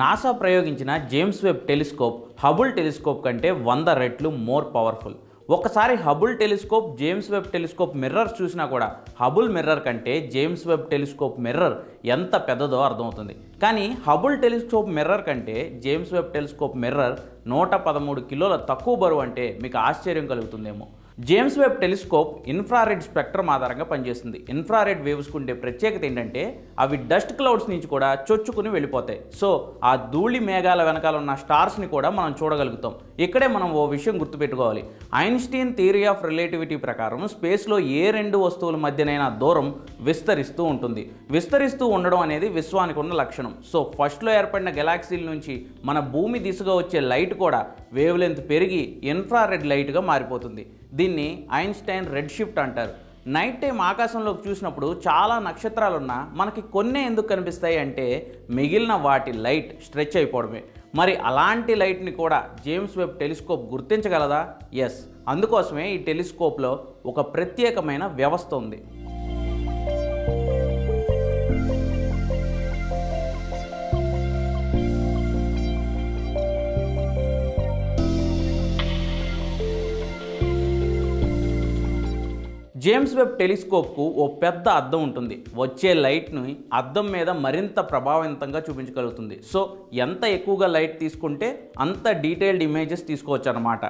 NASA ప్రయోగించిన James Webb telescope Hubble telescope కంటే వంద రెట్లు మోర్ పవర్ఫుల్ ఒకసారి Hubble telescope James Webb telescope mirrors చూసినా కూడా హబుల్ మిర్రర్ కంటే జేమ్స్ వెబ్ టెలిస్కోప్ మిర్రర్ ఎంత పెద్దదో అర్థమవుతుంది కానీ హబుల్ టెలిస్కోప్ మిర్రర్ కంటే జేమ్స్ వెబ్ టెలిస్కోప్ మిర్రర్ నూట పదమూడు కిలోల తక్కువ బరువు అంటే మీకు ఆశ్చర్యం కలుగుతుందేమో James Webb telescope infrared spectrum ఆధారంగా పనిచేస్తుంది ఇన్ఫ్రారెడ్ వేవ్స్కు ఉండే ప్రత్యేకత ఏంటంటే అవి డస్ట్ క్లౌడ్స్ నుంచి కూడా చొచ్చుకుని వెళ్ళిపోతాయి సో ఆ ధూళి మేఘాల వెనకాల ఉన్న స్టార్స్ని కూడా మనం చూడగలుగుతాం ఇక్కడే మనం ఓ విషయం గుర్తుపెట్టుకోవాలి ఐన్స్టీన్ థియరీ ఆఫ్ రిలేటివిటీ ప్రకారం స్పేస్లో ఏ రెండు వస్తువుల మధ్యనైనా దూరం విస్తరిస్తూ ఉంటుంది విస్తరిస్తూ ఉండడం అనేది విశ్వానికి ఉన్న లక్షణం సో ఫస్ట్లో ఏర్పడిన గెలాక్సీల నుంచి మన భూమి దిశగా వచ్చే లైట్ కూడా వేవ్ లెంత్ పెరిగి ఇన్ఫ్రారెడ్ లైట్గా మారిపోతుంది దీన్ని ఐన్స్టైన్ రెడ్ షిఫ్ట్ అంటారు నైట్ టైం ఆకాశంలోకి చూసినప్పుడు చాలా నక్షత్రాలున్నా మనకి కొన్నే ఎందుకు కనిపిస్తాయి అంటే మిగిలిన వాటి లైట్ స్ట్రెచ్ అయిపోవడమే మరి అలాంటి లైట్ని కూడా జేమ్స్ వెబ్ టెలిస్కోప్ గుర్తించగలదా ఎస్ అందుకోసమే ఈ టెలిస్కోప్లో ఒక ప్రత్యేకమైన వ్యవస్థ ఉంది జేమ్స్ వెబ్ టెలిస్కోప్కు ఓ పెద్ద అద్దం ఉంటుంది వచ్చే లైట్ని అద్దం మీద మరింత ప్రభావవంతంగా చూపించగలుగుతుంది సో ఎంత ఎక్కువగా లైట్ తీసుకుంటే అంత డీటెయిల్డ్ ఇమేజెస్ తీసుకోవచ్చు అనమాట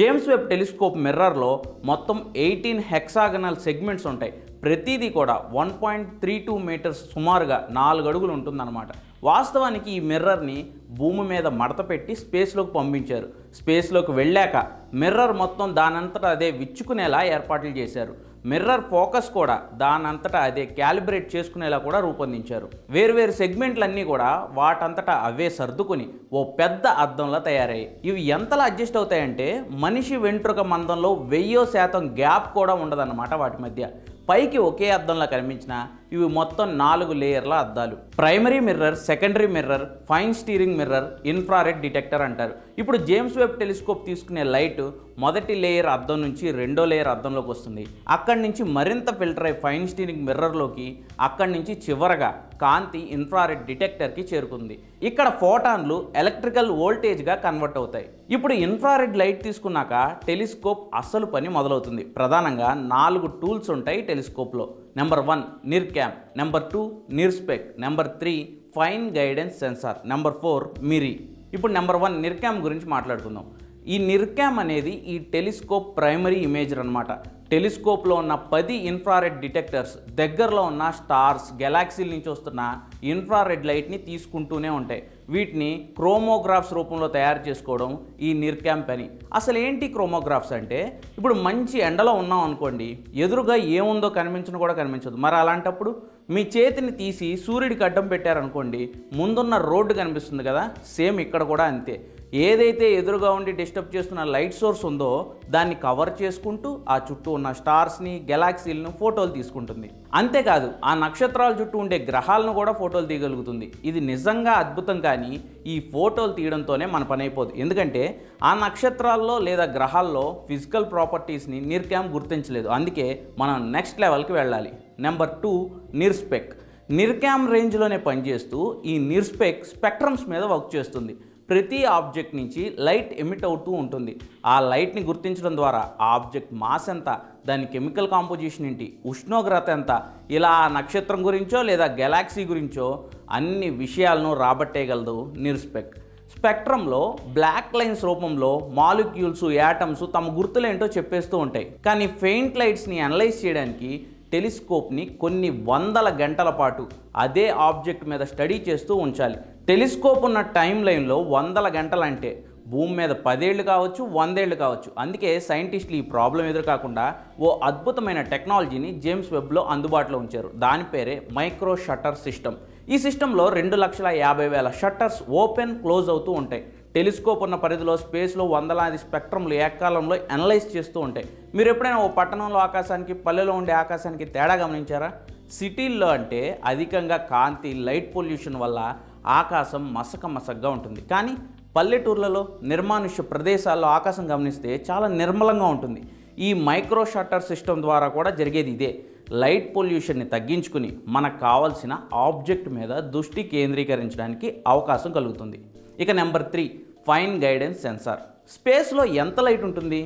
జేమ్స్ వెబ్ టెలిస్కోప్ మిర్రర్లో మొత్తం ఎయిటీన్ హెక్సాగనల్ సెగ్మెంట్స్ ఉంటాయి ప్రతిదీ కూడా one point three two metres సుమారుగా నాలుగు అడుగులు ఉంటుందన్నమాట వాస్తవానికి ఈ మిర్రర్ని భూమి మీద మడత పెట్టి స్పేస్లోకి పంపించారు స్పేస్లోకి వెళ్ళాక మిర్రర్ మొత్తం దానంతటా అదే విచ్చుకునేలా ఏర్పాట్లు చేశారు మిర్రర్ ఫోకస్ కూడా దానంతటా అదే క్యాలిబ్రేట్ చేసుకునేలా కూడా రూపొందించారు వేర్వేరు సెగ్మెంట్లన్నీ కూడా వాటంతటా అవే సర్దుకుని ఓ పెద్ద అద్దంలా తయారయ్యాయి ఇవి ఎంతలా అడ్జస్ట్ అవుతాయంటే మనిషి వెంట్రుక మందంలో వెయ్యో శాతం గ్యాప్ కూడా ఉండదన్నమాట వాటి మధ్య పైకి ఒకే అద్దంలా కనిపించినా ఇవి మొత్తం నాలుగు లేయర్ల అద్దాలు primary mirror secondary mirror fine steering mirror infrared detector అంటారు ఇప్పుడు జేమ్స్ వెబ్ టెలిస్కోప్ తీసుకునే లైట్ మొదటి లేయర్ అద్దం నుంచి రెండో లేయర్ అద్దంలోకి వస్తుంది అక్కడి నుంచి మరింత ఫిల్టర్ అయ్యి ఫైన్ స్టీరింగ్ మిర్రర్లోకి అక్కడి నుంచి చివరగా కాంతి ఇన్ఫ్రారెడ్ డిటెక్టర్కి చేరుకుంది ఇక్కడ ఫోటాన్లు ఎలక్ట్రికల్ వోల్టేజ్గా కన్వర్ట్ అవుతాయి ఇప్పుడు ఇన్ఫ్రారెడ్ లైట్ తీసుకున్నాక టెలిస్కోప్ అసలు పని మొదలవుతుంది ప్రధానంగా నాలుగు టూల్స్ ఉంటాయి టెలిస్కోప్లో number one NIRCam number two NIRSpec number three fine guidance sensor number four MIRI ఇప్పుడు నెంబర్ వన్ నిర్ క్యామ్ గురించి మాట్లాడుకుందాం ఈ నిర్క్యామ్ అనేది ఈ టెలిస్కోప్ ప్రైమరీ ఇమేజర్ అనమాట టెలిస్కోప్లో ఉన్న పది ఇన్ఫ్రారెడ్ డిటెక్టర్స్ దగ్గరలో ఉన్న స్టార్స్ గెలాక్సీల నుంచి వస్తున్న ఇన్ఫ్రారెడ్ లైట్ని తీసుకుంటూనే ఉంటాయి వీటిని క్రోమోగ్రాఫ్స్ రూపంలో తయారు చేసుకోవడం ఈ నిర్క్యామ్ పని అసలు ఏంటి క్రోమోగ్రాఫ్స్ అంటే ఇప్పుడు మంచి ఎండలో ఉన్నాం అనుకోండి ఎదురుగా ఏముందో కనిపించడం కూడా కనిపించదు మరి అలాంటప్పుడు మీ చేతిని తీసి సూర్యుడికి అడ్డం పెట్టారనుకోండి ముందున్న రోడ్డు కనిపిస్తుంది కదా సేమ్ ఇక్కడ కూడా అంతే ఏదైతే ఎదురుగా ఉండి డిస్టర్బ్ చేస్తున్న లైట్ సోర్స్ ఉందో దాన్ని కవర్ చేసుకుంటూ ఆ చుట్టూ ఉన్న స్టార్స్ని గెలాక్సీలను ఫోటోలు తీసుకుంటుంది అంతేకాదు ఆ నక్షత్రాల చుట్టూ ఉండే గ్రహాలను కూడా ఫోటోలు తీయగలుగుతుంది ఇది నిజంగా అద్భుతం కానీ ఈ ఫోటోలు తీయడంతోనే మన పని అయిపోదు ఎందుకంటే ఆ నక్షత్రాల్లో లేదా గ్రహాల్లో ఫిజికల్ ప్రాపర్టీస్ని నిర్క్యామ్ గుర్తించలేదు అందుకే మనం నెక్స్ట్ లెవెల్కి వెళ్ళాలి నెంబర్ టూ నిర్స్పెక్ నిర్క్యామ్ రేంజ్లోనే పనిచేస్తూ ఈ నిర్స్పెక్ స్పెక్ట్రమ్స్ మీద వర్క్ చేస్తుంది ప్రతి ఆబ్జెక్ట్ నుంచి లైట్ ఎమిట్ అవుతూ ఉంటుంది ఆ లైట్ని గుర్తించడం ద్వారా ఆ ఆబ్జెక్ట్ మాస్ ఎంత దాని కెమికల్ కాంపోజిషన్ ఏంటి ఉష్ణోగ్రత ఎంత ఇలా నక్షత్రం గురించో లేదా గెలాక్సీ గురించో అన్ని విషయాలను రాబట్టేయగలదు నిర్స్పెక్ స్పెక్ట్రంలో బ్లాక్ లైన్స్ రూపంలో మాలిక్యూల్స్ యాటమ్స్ తమ గుర్తులేంటో చెప్పేస్తూ ఉంటాయి కానీ ఫెయింట్ లైట్స్ని అనలైజ్ చేయడానికి టెలిస్కోప్ని కొన్ని వందల గంటల పాటు అదే ఆబ్జెక్ట్ మీద స్టడీ చేస్తూ ఉంచాలి టెలిస్కోప్ ఉన్న టైం లైన్లో వందల గంటలు అంటే భూమి మీద పదేళ్ళు కావచ్చు వందేళ్ళు కావచ్చు అందుకే సైంటిస్టులు ఈ ప్రాబ్లం ఎదురుకాకుండా ఓ అద్భుతమైన టెక్నాలజీని జేమ్స్ వెబ్లో అందుబాటులో ఉంచారు దాని పేరే మైక్రో షట్టర్ సిస్టమ్ ఈ సిస్టంలో రెండు లక్షల యాభై వేల షట్టర్స్ ఓపెన్ క్లోజ్ అవుతూ ఉంటాయి టెలిస్కోప్ ఉన్న పరిధిలో స్పేస్లో వందలాది స్పెక్ట్రంలు ఏకాలంలో అనలైజ్ చేస్తూ ఉంటాయి మీరు ఎప్పుడైనా ఓ పట్టణంలో ఆకాశానికి పల్లెలో ఉండే ఆకాశానికి తేడా గమనించారా సిటీల్లో అంటే అధికంగా కాంతి లైట్ పొల్యూషన్ వల్ల ఆకాశం మసక మసగ్గా ఉంటుంది కానీ పల్లెటూర్లలో నిర్మానుష్య ప్రదేశాల్లో ఆకాశం గమనిస్తే చాలా నిర్మలంగా ఉంటుంది ఈ మైక్రో షట్టర్ సిస్టమ్ ద్వారా కూడా జరిగేది ఇదే లైట్ పొల్యూషన్ని తగ్గించుకుని మనకు కావాల్సిన ఆబ్జెక్ట్ మీద దృష్టి కేంద్రీకరించడానికి అవకాశం కలుగుతుంది ఇక number three fine guidance sensor స్పేస్లో ఎంత లైట్ ఉంటుంది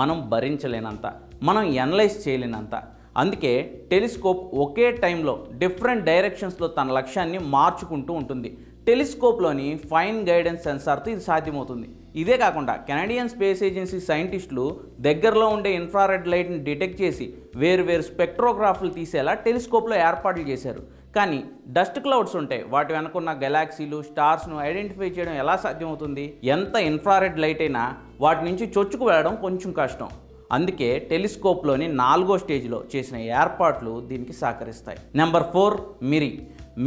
మనం భరించలేనంత మనం ఎనలైజ్ చేయలేనంత అందుకే టెలిస్కోప్ ఒకే టైంలో డిఫరెంట్ డైరెక్షన్స్లో తన లక్ష్యాన్ని మార్చుకుంటూ ఉంటుంది టెలిస్కోప్లోని ఫైన్ గైడెన్స్ సెన్సార్తో ఇది సాధ్యమవుతుంది ఇదే కాకుండా కెనడియన్ స్పేస్ ఏజెన్సీ సైంటిస్టులు దగ్గరలో ఉండే ఇన్ఫ్రారెడ్ లైట్ని డిటెక్ట్ చేసి వేరు వేరు స్పెక్ట్రోగ్రాఫ్లు తీసేలా టెలిస్కోప్లో ఏర్పాట్లు చేశారు కానీ డస్ట్ క్లౌడ్స్ ఉంటాయి వాటి వెనుకున్న గెలాక్సీలు స్టార్స్ను ఐడెంటిఫై చేయడం ఎలా సాధ్యమవుతుంది ఎంత ఇన్ఫ్రారెడ్ లైట్ అయినా వాటి నుంచి చొచ్చుకు వెళ్ళడం కొంచెం కష్టం అందుకే టెలిస్కోప్లోని నాలుగో స్టేజ్లో చేసిన ఏర్పాట్లు దీనికి సహకరిస్తాయి నెంబర్ ఫోర్ మిరి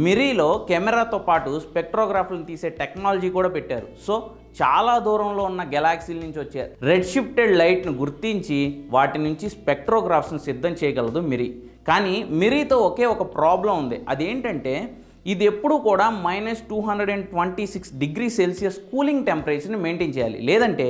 మిరీలో కెమెరాతో పాటు స్పెక్ట్రోగ్రాఫ్లను తీసే టెక్నాలజీ కూడా పెట్టారు సో చాలా దూరంలో ఉన్న గెలాక్సీల నుంచి వచ్చే రెడ్ షిఫ్టెడ్ లైట్ను గుర్తించి వాటి నుంచి స్పెక్ట్రోగ్రాఫ్స్ను సిద్ధం చేయగలదు మిరి కానీ మిరీతో ఒకే ఒక ప్రాబ్లం ఉంది అదేంటంటే ఇది ఎప్పుడూ కూడా minus two hundred and twenty six degree Celsius cooling టెంపరేచర్ని మెయింటైన్ చేయాలి లేదంటే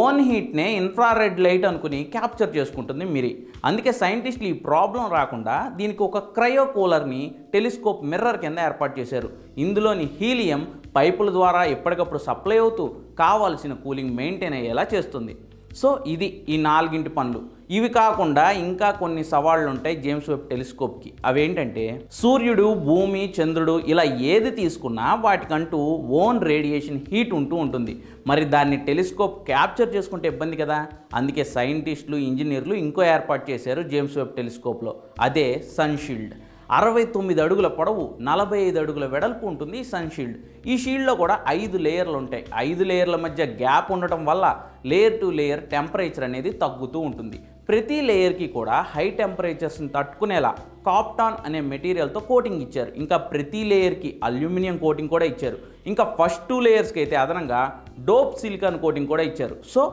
ఓన్ హీట్నే ఇన్ఫ్రారెడ్ లైట్ అనుకుని క్యాప్చర్ చేసుకుంటుంది మిరి అందుకే సైంటిస్టులు ఈ ప్రాబ్లం రాకుండా దీనికి ఒక క్రయో కూలర్ని టెలిస్కోప్ మిర్రర్ కింద ఏర్పాటు చేశారు ఇందులోని హీలియం పైపుల ద్వారా ఎప్పటికప్పుడు సప్లై అవుతూ కావాల్సిన కూలింగ్ మెయింటైన్ అయ్యేలా చేస్తుంది సో ఇది ఈ నాలుగింటి పనులు ఇవి కాకుండా ఇంకా కొన్ని సవాళ్ళు ఉంటాయి జేమ్స్ వెబ్ టెలిస్కోప్కి అవేంటంటే సూర్యుడు భూమి చంద్రుడు ఇలా ఏది తీసుకున్నా వాటికంటూ ఓన్ రేడియేషన్ హీట్ ఉంటూ ఉంటుంది మరి దాన్ని టెలిస్కోప్ క్యాప్చర్ చేసుకుంటే ఇబ్బంది కదా అందుకే సైంటిస్టులు ఇంజనీర్లు ఇంకో ఏర్పాటు చేశారు జేమ్స్ వెబ్ టెలిస్కోప్లో అదే సన్షీల్డ్ అరవై తొమ్మిది అడుగుల పొడవు నలభై ఐదు అడుగుల వెడల్పు ఉంటుంది ఈ సన్షీల్డ్ ఈ షీల్డ్లో కూడా ఐదు లేయర్లు ఉంటాయి ఐదు లేయర్ల మధ్య గ్యాప్ ఉండటం వల్ల లేయర్ టు లేయర్ టెంపరేచర్ అనేది తగ్గుతూ ఉంటుంది ప్రతి లేయర్కి కూడా హై టెంపరేచర్స్ని తట్టుకునేలా కాప్టాన్ అనే మెటీరియల్తో కోటింగ్ ఇచ్చారు ఇంకా ప్రతి లేయర్కి అల్యూమినియం కోటింగ్ కూడా ఇచ్చారు ఇంకా ఫస్ట్ టూ లేయర్స్కి అయితే అదనంగా డోప్ సిలికాన్ కోటింగ్ కూడా ఇచ్చారు సో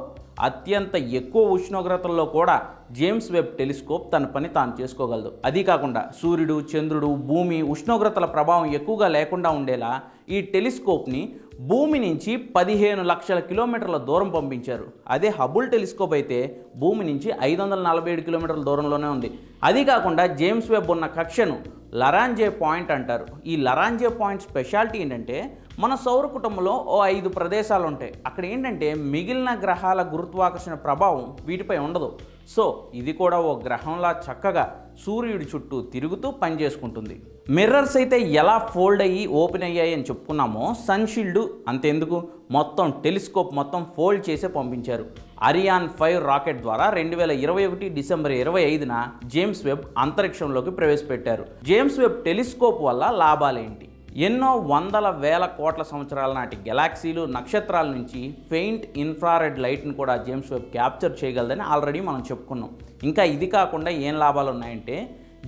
అత్యంత ఎక్కువ ఉష్ణోగ్రతల్లో కూడా జేమ్స్ వెబ్ టెలిస్కోప్ తన పని తాను చేసుకోగలదు అది కాకుండా సూర్యుడు చంద్రుడు భూమి ఉష్ణోగ్రతల ప్రభావం ఎక్కువగా లేకుండా ఉండేలా ఈ టెలిస్కోప్ని భూమి నుంచి పదిహేను లక్షల కిలోమీటర్ల దూరం పంపించారు అదే హబుల్ టెలిస్కోప్ అయితే భూమి నుంచి ఐదు వందల నలభై ఏడు కిలోమీటర్ల దూరంలోనే ఉంది అది కాకుండా జేమ్స్ వెబ్ ఉన్న కక్షను లరాంజే పాయింట్ అంటారు ఈ లరాంజే పాయింట్ స్పెషాలిటీ ఏంటంటే మన సౌర కుటుంబంలో ఓ ఐదు ప్రదేశాలు ఉంటాయి అక్కడ ఏంటంటే మిగిలిన గ్రహాల గురుత్వాకర్షణ ప్రభావం వీటిపై ఉండదు సో ఇది కూడా ఓ గ్రహంలా చక్కగా సూర్యుడి చుట్టూ తిరుగుతూ పనిచేసుకుంటుంది మిర్రర్స్ అయితే ఎలా ఫోల్డ్ అయ్యి ఓపెన్ అయ్యాయి అని చెప్పుకున్నామో సన్షీల్డ్ అంతెందుకు మొత్తం టెలిస్కోప్ మొత్తం ఫోల్డ్ చేసే పంపించారు అరియాన్ ఫైవ్ రాకెట్ ద్వారా రెండు వేల ఇరవై ఒకటి డిసెంబర్ ఇరవై ఐదున జేమ్స్ వెబ్ అంతరిక్షంలోకి ప్రవేశపెట్టారు జేమ్స్ వెబ్ టెలిస్కోప్ వల్ల లాభాలేంటి ఎన్నో వందల వేల కోట్ల సంవత్సరాల నాటి గెలాక్సీలు నక్షత్రాల నుంచి ఫెయింట్ ఇన్ఫ్రారెడ్ లైట్ను కూడా జేమ్స్ వెబ్ క్యాప్చర్ చేయగలదని ఆల్రెడీ మనం చెప్పుకున్నాం ఇంకా ఇది కాకుండా ఏం లాభాలు ఉన్నాయంటే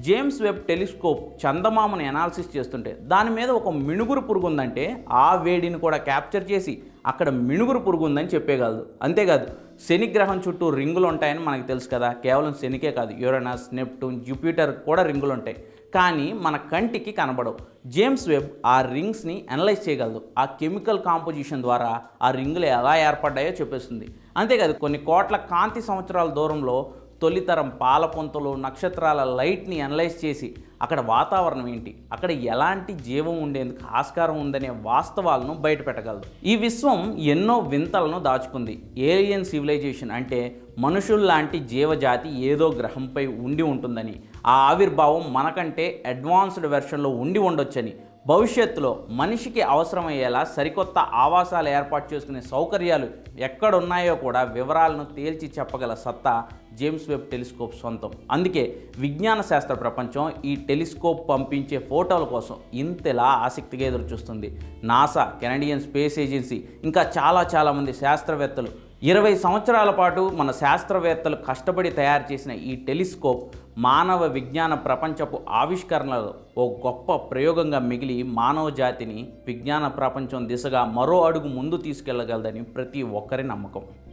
జేమ్స్ వెబ్ టెలిస్కోప్ చందమామను ఎనాలిసిస్ చేస్తుంటే దాని మీద ఒక మిణుగురు పురుగు ఉందంటే ఆ వేడిని కూడా క్యాప్చర్ చేసి అక్కడ మిణుగురు పురుగు ఉందని చెప్పేయగలదు అంతేకాదు శని గ్రహం చుట్టూ రింగులు ఉంటాయని మనకు తెలుసు కదా కేవలం శనికే కాదు యురనస్ నెప్టూన్ జూపిటర్ కూడా రింగులు ఉంటాయి కానీ మన కంటికి కనబడవు జేమ్స్ వెబ్ ఆ రింగ్స్ని అనలైజ్ చేయగలదు ఆ కెమికల్ కాంపోజిషన్ ద్వారా ఆ రింగులు ఎలా ఏర్పడ్డాయో చెప్పేస్తుంది అంతేకాదు కొన్ని కోట్ల కాంతి సంవత్సరాల దూరంలో తొలితరం పాలపొంతలు నక్షత్రాల లైట్ని అనలైజ్ చేసి అక్కడ వాతావరణం ఏంటి అక్కడ ఎలాంటి జీవం ఉండేందుకు ఆస్కారం ఉందనే వాస్తవాలను బయటపెట్టగలదు ఈ విశ్వం ఎన్నో వింతలను దాచుకుంది ఏలియన్ సివిలైజేషన్ అంటే మనుషుల్లాంటి జీవజాతి ఏదో గ్రహంపై ఉండి ఉంటుందని ఆ ఆవిర్భావం మనకంటే అడ్వాన్స్డ్ వెర్షన్లో ఉండి ఉండొచ్చని భవిష్యత్తులో మనిషికి అవసరమయ్యేలా సరికొత్త ఆవాసాలు ఏర్పాటు చేసుకునే సౌకర్యాలు ఎక్కడున్నాయో కూడా వివరాలను తేల్చి చెప్పగల సత్తా జేమ్స్ వెబ్ టెలిస్కోప్ సొంతం అందుకే విజ్ఞాన శాస్త్ర ప్రపంచం ఈ టెలిస్కోప్ పంపించే ఫోటోల కోసం ఇంతలా ఆసక్తిగా ఎదురుచూస్తుంది నాసా కెనడియన్ స్పేస్ ఏజెన్సీ ఇంకా చాలా చాలామంది శాస్త్రవేత్తలు ఇరవై సంవత్సరాల పాటు మన శాస్త్రవేత్తలు కష్టపడి తయారు చేసిన ఈ టెలిస్కోప్ మానవ విజ్ఞాన ప్రపంచపు ఆవిష్కరణలో ఓ గొప్ప ప్రయోగంగా మిగిలి మానవ జాతిని విజ్ఞాన ప్రపంచం దిశగా మరో అడుగు ముందు తీసుకెళ్లగలదని ప్రతి ఒక్కరి నమ్మకం